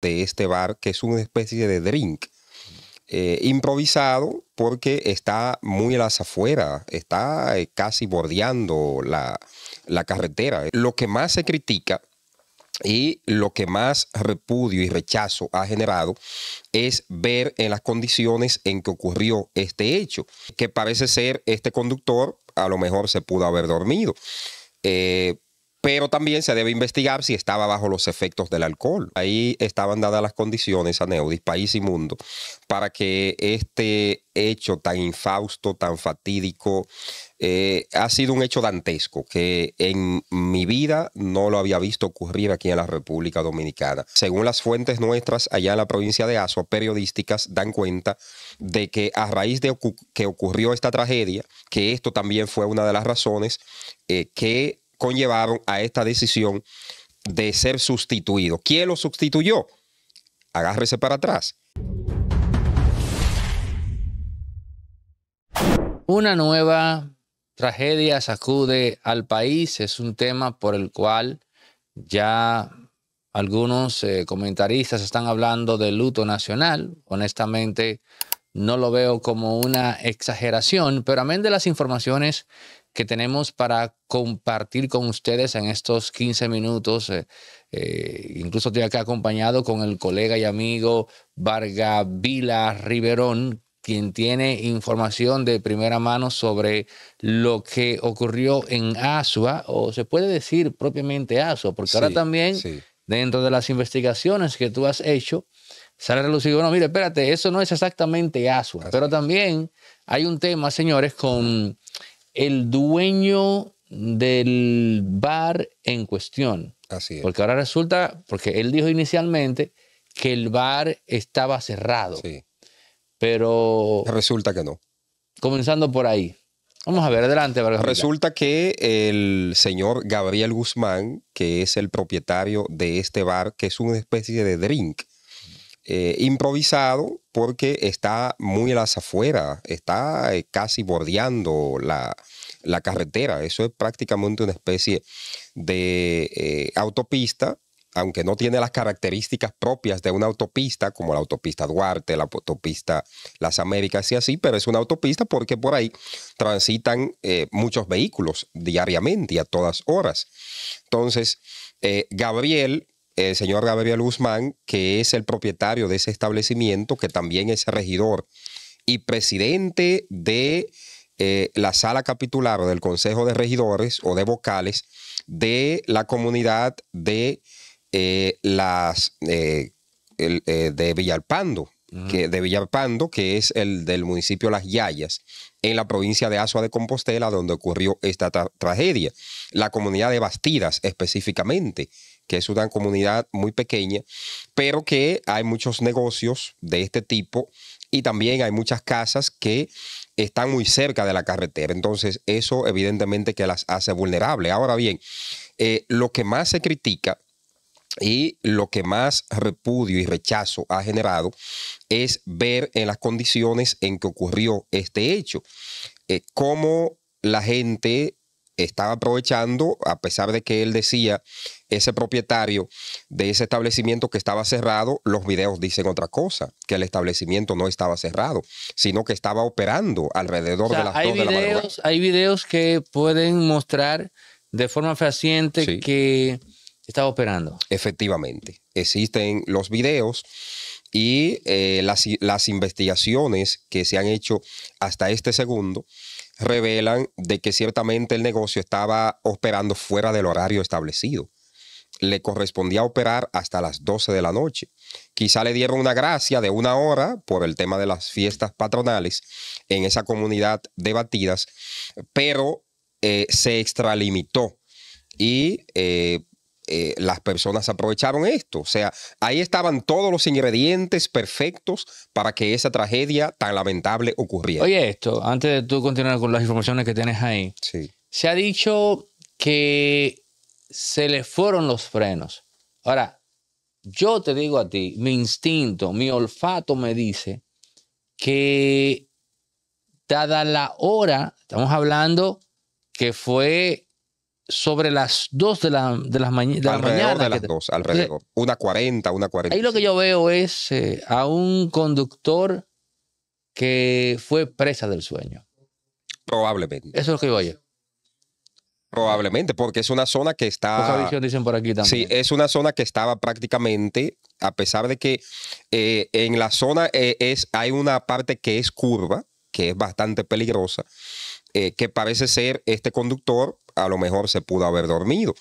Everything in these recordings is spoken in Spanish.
de este bar, que es una especie de drink eh, improvisado porque está muy a las afueras, está eh, casi bordeando la, carretera. Lo que más se critica y lo que más repudio y rechazo ha generado es ver en las condiciones en que ocurrió este hecho, que parece ser este conductor a lo mejor se pudo haber dormido. Eh, pero también se debe investigar si estaba bajo los efectos del alcohol. Ahí estaban dadas las condiciones a Neudis, país y mundo, para que este hecho tan infausto, tan fatídico, eh, ha sido un hecho dantesco que en mi vida no lo había visto ocurrir aquí en la República Dominicana. Según las fuentes nuestras allá en la provincia de Azua, periodísticas, dan cuenta de que a raíz de que ocurrió esta tragedia, que esto también fue una de las razones eh, que conllevaron a esta decisión de ser sustituido. ¿Quién lo sustituyó? Agárrese para atrás. Una nueva tragedia sacude al país. Es un tema por el cual ya algunos eh, comentaristas están hablando de luto nacional. Honestamente, no lo veo como una exageración, pero amén de las informaciones que tenemos para compartir con ustedes en estos 15 minutos. Eh, eh, incluso estoy acá acompañado con el colega y amigo Varga Vila Riverón, quien tiene información de primera mano sobre lo que ocurrió en Asua, o se puede decir propiamente Asua, porque ahora también dentro de las investigaciones que tú has hecho, sale relucido, bueno, mire, espérate, eso no es exactamente Asua, pero también hay un tema, señores, con el dueño del bar en cuestión. Así es. Porque ahora resulta, porque él dijo inicialmente que el bar estaba cerrado. Sí. Pero. Resulta que no. Comenzando por ahí. Vamos a ver, adelante. Resulta que el señor Gabriel Guzmán, que es el propietario de este bar, que es una especie de drink, eh, improvisado porque está muy a las afueras, está eh, casi bordeando la, carretera. Eso es prácticamente una especie de eh, autopista, aunque no tiene las características propias de una autopista, como la autopista Duarte, la autopista Las Américas y así, pero es una autopista porque por ahí transitan muchos vehículos diariamente y a todas horas. Entonces, Gabriel el señor Gabriel Guzmán, que es el propietario de ese establecimiento, que también es regidor y presidente de eh, la sala capitular del Consejo de Regidores o de Vocales de la comunidad de eh, las eh, de Villalpando, que, de Villalpando, que es el del municipio Las Yayas, en la provincia de Asua de Compostela, donde ocurrió esta tragedia. La comunidad de Bastidas, específicamente, que es una comunidad muy pequeña, pero que hay muchos negocios de este tipo y también hay muchas casas que están muy cerca de la carretera. Entonces, eso evidentemente que las hace vulnerables. Ahora bien, eh, lo que más se critica y lo que más repudio y rechazo ha generado es ver en las condiciones en que ocurrió este hecho, eh, cómo la gente estaba aprovechando, a pesar de que él decía, ese propietario de ese establecimiento que estaba cerrado, los videos dicen otra cosa, que el establecimiento no estaba cerrado, sino que estaba operando alrededor de las dos de la madrugada. Hay videos que pueden mostrar de forma fehaciente que estaba operando. Efectivamente, existen los videos y eh, las, las investigaciones que se han hecho hasta este segundo revelan de que ciertamente el negocio estaba operando fuera del horario establecido. Le correspondía operar hasta las 12 de la noche. Quizá le dieron una gracia de una hora por el tema de las fiestas patronales en esa comunidad de Batidas, pero eh, se extralimitó y eh, eh, las personas aprovecharon esto. O sea, ahí estaban todos los ingredientes perfectos para que esa tragedia tan lamentable ocurriera. Oye, esto, antes de tú continuar con las informaciones que tienes ahí, se ha dicho que se le fueron los frenos. Ahora, yo te digo a ti, mi instinto, mi olfato me dice que dada la hora, estamos hablando que fue sobre las 2 de la, de las de mañana. las alrededor. Una 40, una 40. Ahí lo que yo veo es eh, a un conductor que fue presa del sueño. Probablemente. Eso es lo que yo oye. Probablemente, porque es una zona que está. por aquí Sí, es una zona que estaba prácticamente, a pesar de que eh, en la zona eh, es, hay una parte que es curva, que es bastante peligrosa, que parece ser este conductor a lo mejor se pudo haber dormido.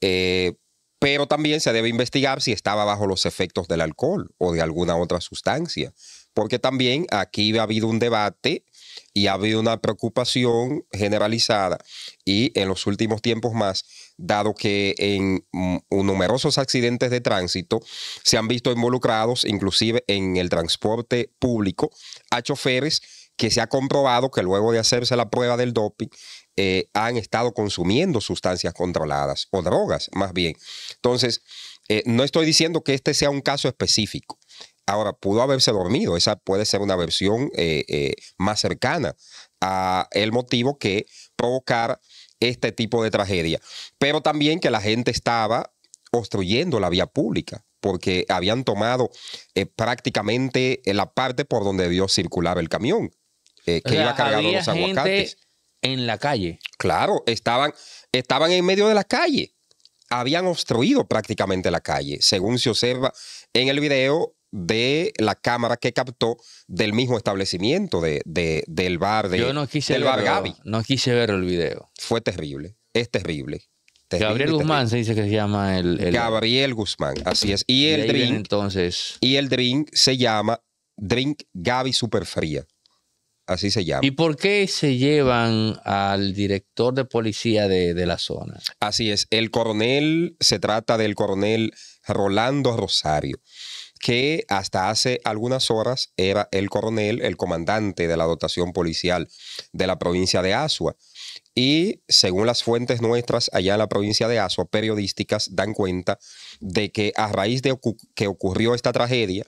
Eh, pero también se debe investigar si estaba bajo los efectos del alcohol o de alguna otra sustancia, porque también aquí ha habido un debate y ha habido una preocupación generalizada y en los últimos tiempos más, dado que en numerosos accidentes de tránsito se han visto involucrados, inclusive en el transporte público, a choferes que se ha comprobado que luego de hacerse la prueba del doping eh, han estado consumiendo sustancias controladas o drogas, más bien. Entonces, eh, no estoy diciendo que este sea un caso específico. Ahora, pudo haberse dormido. Esa puede ser una versión eh, más cercana al motivo que provocar este tipo de tragedia. Pero también que la gente estaba obstruyendo la vía pública porque habían tomado prácticamente la parte por donde debió circular el camión, que iba cargado los aguacates en la calle. Claro, estaban, estaban en medio de la calle. Habían obstruido prácticamente la calle, según se observa en el video de la cámara que captó del mismo establecimiento de, del bar de Yo no quise bar No quise ver el video. Fue terrible, es terrible. Gabriel Guzmán se dice que se llama el, Gabriel Guzmán, así es. Y el drink entonces. Y el drink se llama Drink Gaby Fría. Así se llama. ¿Y por qué se llevan al director de policía de, de, la zona? Así es. El coronel, se trata del coronel Rolando Rosario, que hasta hace algunas horas era el coronel, el comandante de la dotación policial de la provincia de Asua. Y según las fuentes nuestras allá en la provincia de Asua, periodísticas, dan cuenta de que a raíz de que ocurrió esta tragedia,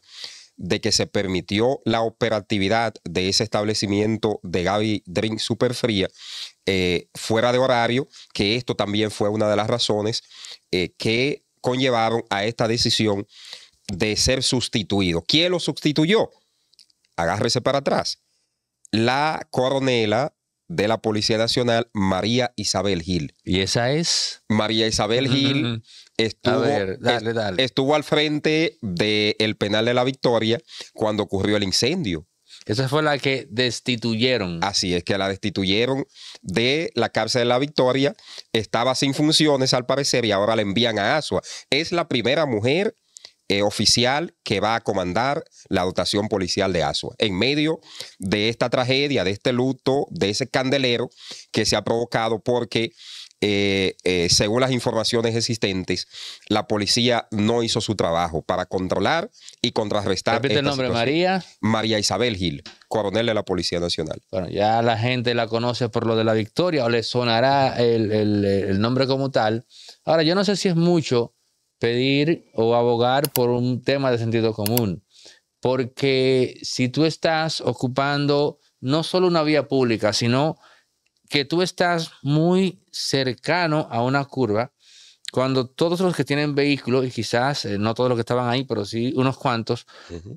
de que se permitió la operatividad de ese establecimiento de Gaby Drink Superfría eh, fuera de horario, que esto también fue una de las razones eh, que conllevaron a esta decisión de ser sustituido. ¿Quién lo sustituyó? Agárrese para atrás. La coronela de la Policía Nacional, María Isabel Gil. ¿Y esa es? María Isabel Gil, estuvo, estuvo al frente del penal de la victoria cuando ocurrió el incendio. Esa fue la que destituyeron. Así es, que la destituyeron de la cárcel de la Victoria. Estaba sin funciones al parecer y ahora la envían a Asua. Es la primera mujer eh, oficial que va a comandar la dotación policial de Asua. En medio de esta tragedia, de este luto, de ese candelero que se ha provocado porque eh, eh, según las informaciones existentes, la policía no hizo su trabajo para controlar y contrarrestar. Repite el nombre, María. María Isabel Gil, coronel de la Policía Nacional. Bueno, ya la gente la conoce por lo de la victoria o le sonará el, el nombre como tal. Ahora, yo no sé si es mucho pedir o abogar por un tema de sentido común, porque si tú estás ocupando no solo una vía pública, sino que tú estás muy cercano a una curva cuando todos los que tienen vehículo, y quizás eh, no todos los que estaban ahí, pero sí unos cuantos,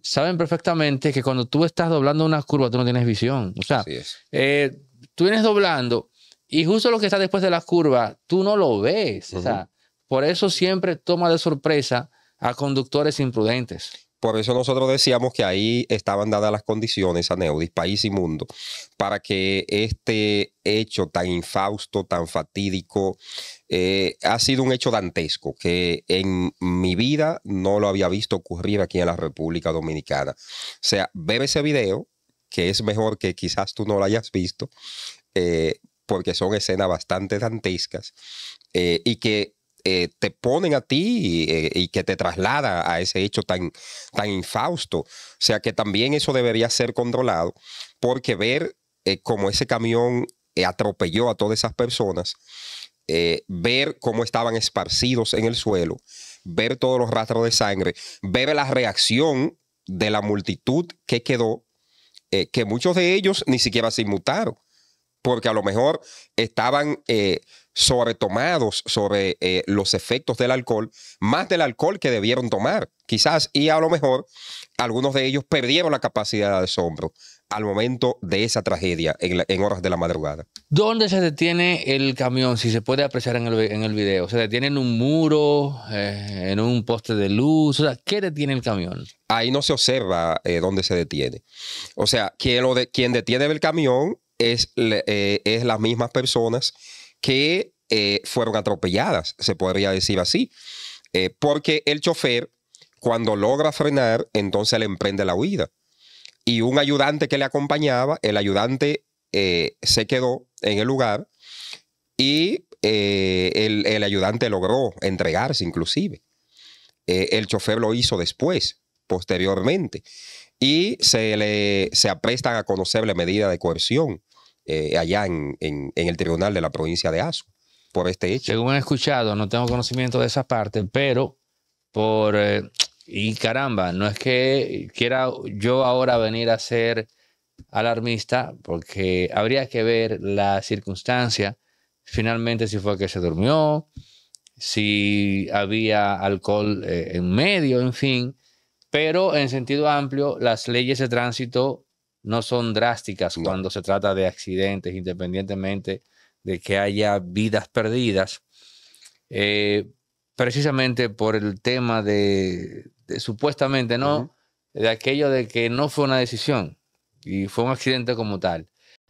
saben perfectamente que cuando tú estás doblando una curva, tú no tienes visión. O sea, eh, tú vienes doblando y justo lo que está después de la curva, tú no lo ves. O sea, por eso siempre toma de sorpresa a conductores imprudentes. Por eso nosotros decíamos que ahí estaban dadas las condiciones a Neudis, país y mundo, para que este hecho tan infausto, tan fatídico, eh, ha sido un hecho dantesco que en mi vida no lo había visto ocurrir aquí en la República Dominicana. O sea, bebe ese video, que es mejor que quizás tú no lo hayas visto, eh, porque son escenas bastante dantescas eh, y que eh, te ponen a ti eh, y, que te traslada a ese hecho tan, tan infausto. O sea que también eso debería ser controlado, porque ver eh, cómo ese camión atropelló a todas esas personas, ver cómo estaban esparcidos en el suelo, ver todos los rastros de sangre, ver la reacción de la multitud que quedó, que muchos de ellos ni siquiera se inmutaron porque a lo mejor estaban sobretomados sobre eh, los efectos del alcohol, más del alcohol que debieron tomar, quizás, y a lo mejor algunos de ellos perdieron la capacidad de asombro al momento de esa tragedia en, horas de la madrugada. ¿Dónde se detiene el camión? Si se puede apreciar en el, en video. ¿Se detiene en un muro, eh, en un poste de luz? O sea, ¿Qué detiene el camión? Ahí no se observa eh, dónde se detiene. O sea, quien, lo de, detiene el camión es, es las mismas personas que eh, fueron atropelladas, se podría decir así, eh, porque el chofer, cuando logra frenar, entonces le emprende la huida. Y un ayudante que le acompañaba, el ayudante eh, se quedó en el lugar y el, ayudante logró entregarse inclusive. el chofer lo hizo después, posteriormente, y se le se aprestan a conocer la medida de coerción eh, allá en, el tribunal de la provincia de Asu, por este hecho. Según he escuchado, no tengo conocimiento de esa parte, pero por... Eh, y caramba, no es que quiera yo ahora venir a ser alarmista, porque habría que ver la circunstancia, finalmente si fue que se durmió, si había alcohol eh, en medio, en fin, pero en sentido amplio, las leyes de tránsito no son drásticas cuando se trata de accidentes, independientemente de que haya vidas perdidas, eh, precisamente por el tema de, supuestamente, ¿no? De aquello de que no fue una decisión y fue un accidente como tal.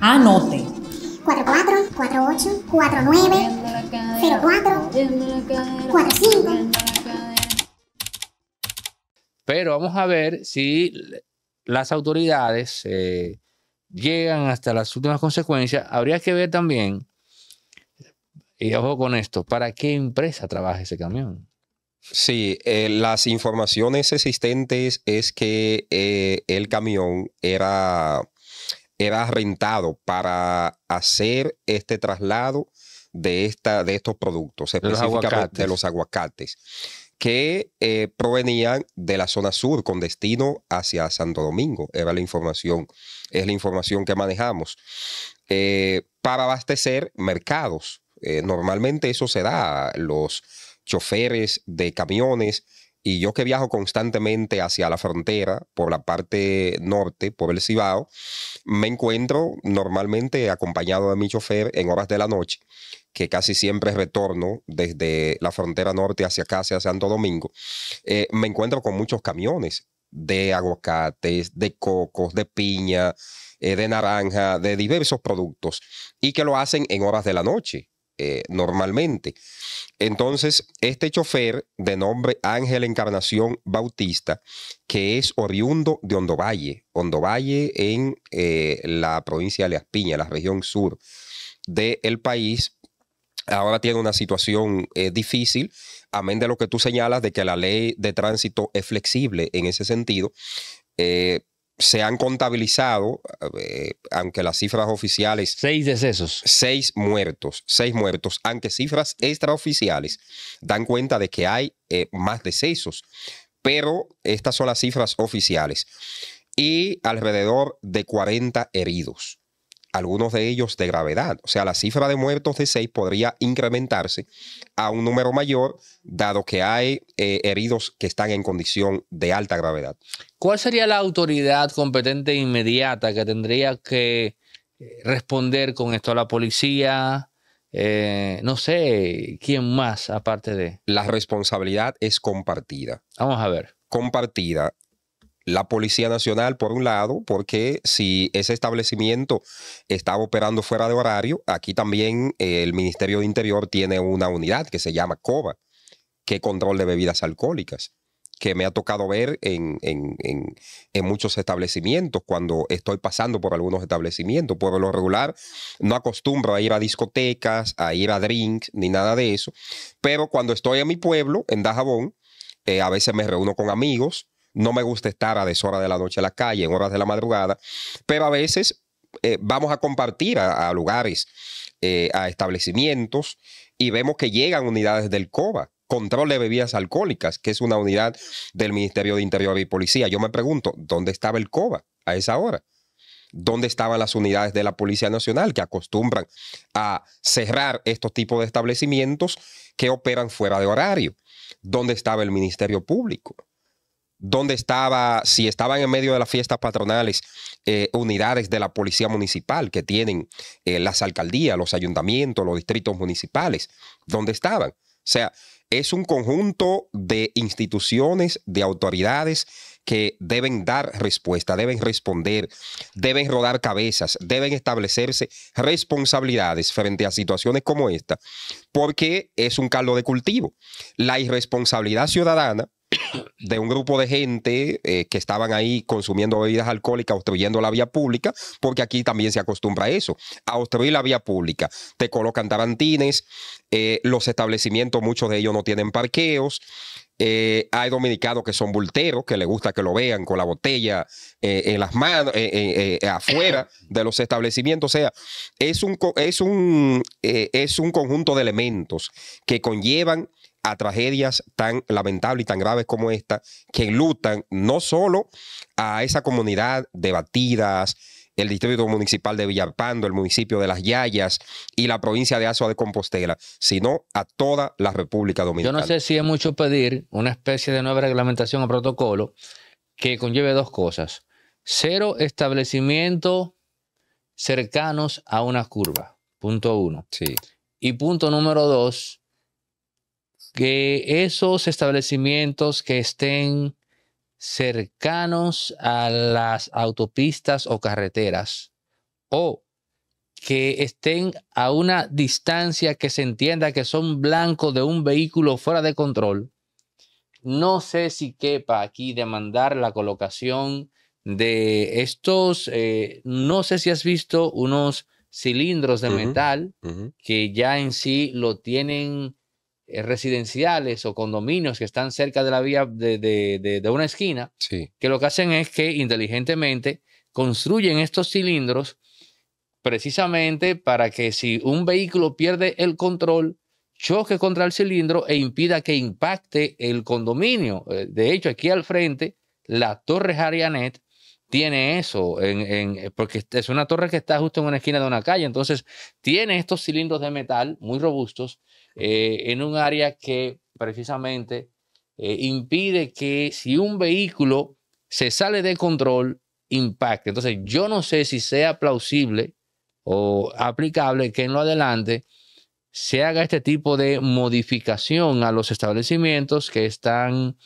Anote. 44, 48, 49, 04, 45. Pero vamos a ver si las autoridades eh, llegan hasta las últimas consecuencias. Habría que ver también, y ojo con esto, ¿para qué empresa trabaja ese camión? Sí, eh, las informaciones existentes es que eh, el camión era era rentado para hacer este traslado de, esta, de estos productos, específicamente de los aguacates, que eh, provenían de la zona sur con destino hacia Santo Domingo. Era la información, es la información que manejamos, eh, para abastecer mercados. Eh, normalmente eso se da, los choferes de camiones y yo que viajo constantemente hacia la frontera, por la parte norte, por el Cibao, me encuentro normalmente acompañado de mi chofer en horas de la noche, que casi siempre retorno desde la frontera norte hacia acá, hacia Santo Domingo. Eh, me encuentro con muchos camiones de aguacates, de cocos, de piña, eh, de naranja, de diversos productos, y que lo hacen en horas de la noche eh, normalmente. Entonces, este chofer de nombre Ángel Encarnación Bautista, que es oriundo de Ondovalle, Ondovalle en eh, la provincia de Las Piñas, la región sur del país, ahora tiene una situación eh, difícil, amén de lo que tú señalas de que la ley de tránsito es flexible en ese sentido se han contabilizado, eh, aunque las cifras oficiales... Seis decesos. Seis muertos, seis muertos, aunque cifras extraoficiales dan cuenta de que hay eh, más decesos, pero estas son las cifras oficiales. Y alrededor de 40 heridos algunos de ellos de gravedad. O sea, la cifra de muertos de seis podría incrementarse a un número mayor, dado que hay eh, heridos que están en condición de alta gravedad. ¿Cuál sería la autoridad competente e inmediata que tendría que eh, responder con esto a la policía? Eh, no sé, ¿quién más aparte de...? La responsabilidad es compartida. Vamos a ver. Compartida la Policía Nacional, por un lado, porque si ese establecimiento estaba operando fuera de horario, aquí también eh, el Ministerio de Interior tiene una unidad que se llama COBA, que es control de bebidas alcohólicas que me ha tocado ver en, muchos establecimientos, cuando estoy pasando por algunos establecimientos. Por lo regular, no acostumbro a ir a discotecas, a ir a drinks, ni nada de eso. Pero cuando estoy en mi pueblo, en Dajabón, eh, a veces me reúno con amigos no me gusta estar a deshora de la noche en la calle, en horas de la madrugada, pero a veces eh, vamos a compartir a, lugares, eh, a establecimientos y vemos que llegan unidades del COBA, Control de Bebidas Alcohólicas, que es una unidad del Ministerio de Interior y Policía. Yo me pregunto, ¿dónde estaba el COBA a esa hora? dónde estaban las unidades de la Policía Nacional que acostumbran a cerrar estos tipos de establecimientos que operan fuera de horario, dónde estaba el Ministerio Público dónde estaba, si estaban en medio de las fiestas patronales, eh, unidades de la policía municipal que tienen eh, las alcaldías, los ayuntamientos, los distritos municipales, dónde estaban. O sea, es un conjunto de instituciones, de autoridades que deben dar respuesta, deben responder, deben rodar cabezas, deben establecerse responsabilidades frente a situaciones como esta, porque es un caldo de cultivo. La irresponsabilidad ciudadana de un grupo de gente eh, que estaban ahí consumiendo bebidas alcohólicas, obstruyendo la vía pública, porque aquí también se acostumbra a eso, a obstruir la vía pública. Te colocan tarantines, eh, los establecimientos, muchos de ellos no tienen parqueos. Eh, hay dominicanos que son bulteros, que les gusta que lo vean con la botella en las manos, afuera de los establecimientos. O sea, es un, es, un, es un conjunto de elementos que conllevan a tragedias tan lamentables y tan graves como esta, que lutan no solo a esa comunidad de Batidas, el Distrito Municipal de Villarpando, el municipio de Las Yayas y la provincia de Azua de Compostela, sino a toda la República Dominicana. Yo no sé si es mucho pedir una especie de nueva reglamentación o protocolo que conlleve dos cosas. Cero establecimientos cercanos a una curva, punto uno. Sí. Y punto número dos, que esos establecimientos que estén cercanos a las autopistas o carreteras o que estén a una distancia que se entienda que son blancos de un vehículo fuera de control, no sé si quepa aquí demandar la colocación de estos, eh, no sé si has visto unos cilindros de metal que ya en sí lo tienen eh, residenciales o condominios que están cerca de la vía de, de, de, una esquina, que lo que hacen es que inteligentemente construyen estos cilindros precisamente para que si un vehículo pierde el control, choque contra el cilindro e impida que impacte el condominio. Eh, de hecho, aquí al frente, la torre Harianet tiene eso, en, en, eh, porque es una torre que está justo en una esquina de una calle, entonces tiene estos cilindros de metal muy robustos eh, en un área que precisamente eh, impide que si un vehículo se sale de control, impacte. Entonces, yo no sé si sea plausible o aplicable que en lo adelante se haga este tipo de modificación a los establecimientos que están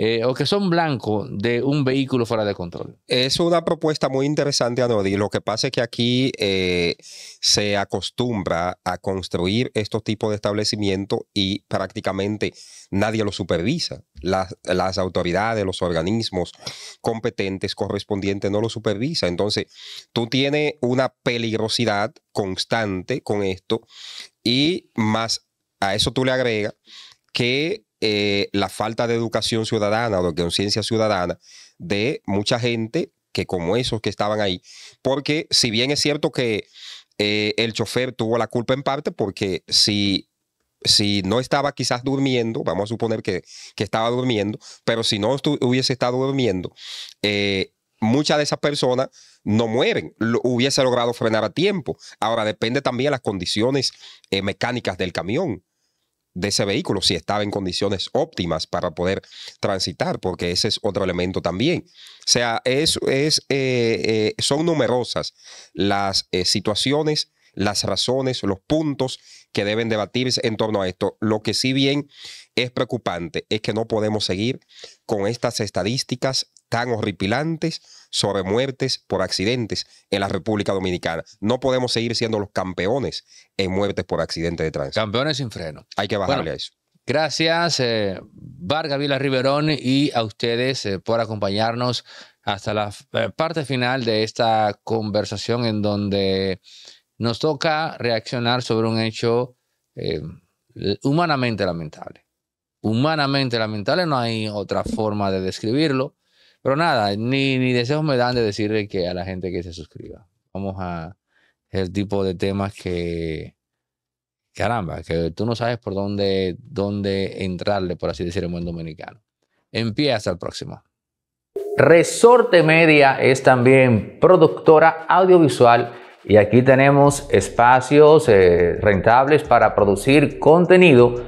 eh, o que son blancos de un vehículo fuera de control. Es una propuesta muy interesante, Anodi. Lo que pasa es que aquí eh, se acostumbra a construir estos tipos de establecimientos y prácticamente nadie los supervisa. Las, las autoridades, los organismos competentes correspondientes no los supervisa. Entonces, tú tienes una peligrosidad constante con esto y más a eso tú le agregas que eh, la falta de educación ciudadana o de conciencia ciudadana de mucha gente que como esos que estaban ahí. Porque si bien es cierto que eh, el chofer tuvo la culpa en parte, porque si, si no estaba quizás durmiendo, vamos a suponer que, estaba durmiendo, pero si no hubiese estado durmiendo, eh, muchas de esas personas no mueren, hubiese logrado frenar a tiempo. Ahora depende también de las condiciones mecánicas del camión de ese vehículo, si estaba en condiciones óptimas para poder transitar, porque ese es otro elemento también. O sea, es, eh, eh, son numerosas las eh, situaciones, las razones, los puntos que deben debatirse en torno a esto. Lo que sí bien es preocupante es que no podemos seguir con estas estadísticas tan horripilantes sobre muertes por accidentes en la República Dominicana. No podemos seguir siendo los campeones en muertes por accidentes de tránsito. Campeones sin freno. Hay que bajarle a eso. Gracias, eh, Vargas Vila Riverón, y a ustedes eh, por acompañarnos hasta la eh, parte final de esta conversación en donde nos toca reaccionar sobre un hecho eh, humanamente lamentable. Humanamente lamentable, no hay otra forma de describirlo. Pero nada, ni, deseos me dan de decirle que a la gente que se suscriba. Vamos a el tipo de temas que, caramba, que tú no sabes por dónde, dónde entrarle, por así decirlo, en buen dominicano. Empieza el próximo. Resorte Media es también productora audiovisual y aquí tenemos espacios eh, rentables para producir contenido